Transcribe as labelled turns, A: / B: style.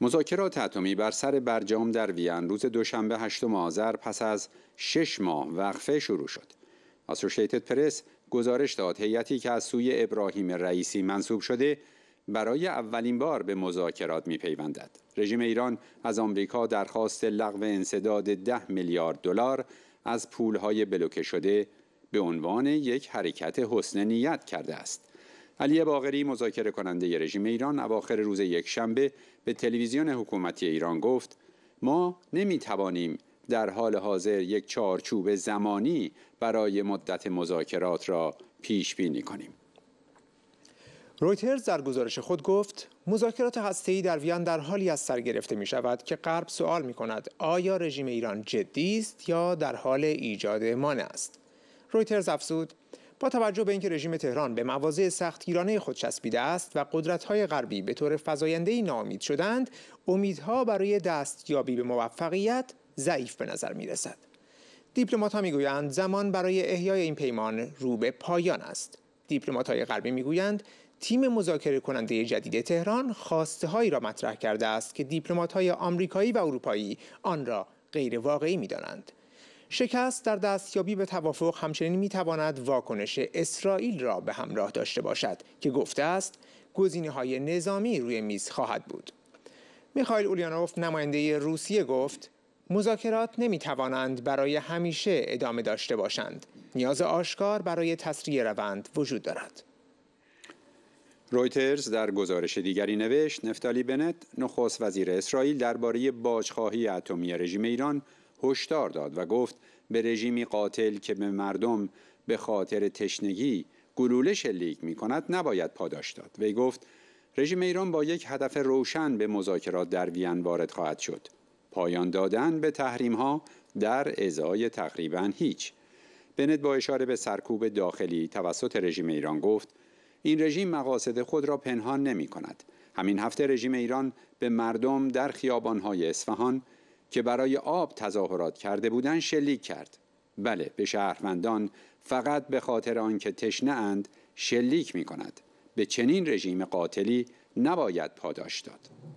A: مذاکرات اتمی بر سر برجام در وین روز دوشنبه هشتم آذر پس از شش ماه وقفه شروع شد. اسوشیتد پرس گزارش داد هیئتی که از سوی ابراهیم رئیسی منصوب شده برای اولین بار به مذاکرات پیوندد. رژیم ایران از آمریکا درخواست لغو انصداد 10 میلیارد دلار از پولهای بلوکه شده به عنوان یک حرکت حسن نیت کرده است. علی باقری مذاکره کننده رژیم ایران اواخر روز یکشنبه به تلویزیون حکومتی ایران گفت ما نمی توانیم در حال حاضر یک چارچوب زمانی برای مدت مذاکرات را پیش بینی کنیم.
B: رویترز در گزارش خود گفت مذاکرات هسته‌ای در وین در حالی از سر گرفته می شود که غرب سوال می کند آیا رژیم ایران جدی است یا در حال ایجاد مانع است. رویترز افزود با توجه به اینکه رژیم تهران به مواضع سختگیرانه خود چسبیده است و قدرت‌های غربی به طور فزاینده‌ای ناامید شدند، امیدها برای دستیابی به موفقیت ضعیف به نظر می‌رسد. دیپلمات‌ها میگویند زمان برای احیای این پیمان رو به پایان است. دیپلمات‌های غربی میگویند تیم مذاکره کننده جدید تهران خواسته هایی را مطرح کرده است که دیپلمات های آمریکایی و اروپایی آن را غیر واقعی می شکست در دستیابی به توافق همچنین میتواند واکنش اسرائیل را به همراه داشته باشد که گفته است گزینه های نظامی روی میز خواهد بود میخایل اولیانوف نماینده روسیه گفت مذاکرات نمیتوانند برای همیشه ادامه داشته باشند نیاز آشکار برای تسریع روند وجود دارد
A: رویترز در گزارش دیگری نوشت نفتالی بنت نخست وزیر اسرائیل درباره باجخواهی اتمی رژیم ایران هشدار داد و گفت به رژیمی قاتل که به مردم به خاطر تشنگی گلوله شلیک می کند نباید پاداش داد وی گفت رژیم ایران با یک هدف روشن به مذاکرات در وین وارد خواهد شد پایان دادن به تحریم ها در ازای تقریبا هیچ بنت با اشاره به سرکوب داخلی توسط رژیم ایران گفت این رژیم مقاصد خود را پنهان نمی کند همین هفته رژیم ایران به مردم در خیابان های اصفهان که برای آب تظاهرات کرده بودند شلیک کرد بله به شهروندان فقط به خاطر آنکه تشنه اند شلیک می کند به چنین رژیم قاتلی نباید پاداش داد